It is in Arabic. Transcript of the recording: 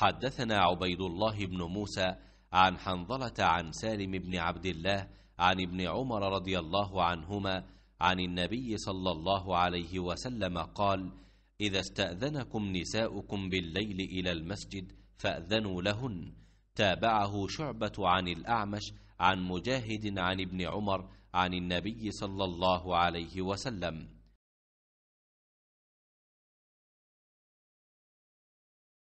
حدثنا عبيد الله بن موسى عن حنظلة عن سالم بن عبد الله عن ابن عمر رضي الله عنهما عن النبي صلى الله عليه وسلم قال إذا استأذنكم نساؤكم بالليل إلى المسجد فأذنوا لهن تابعه شعبة عن الأعمش عن مجاهد عن ابن عمر عن النبي صلى الله عليه وسلم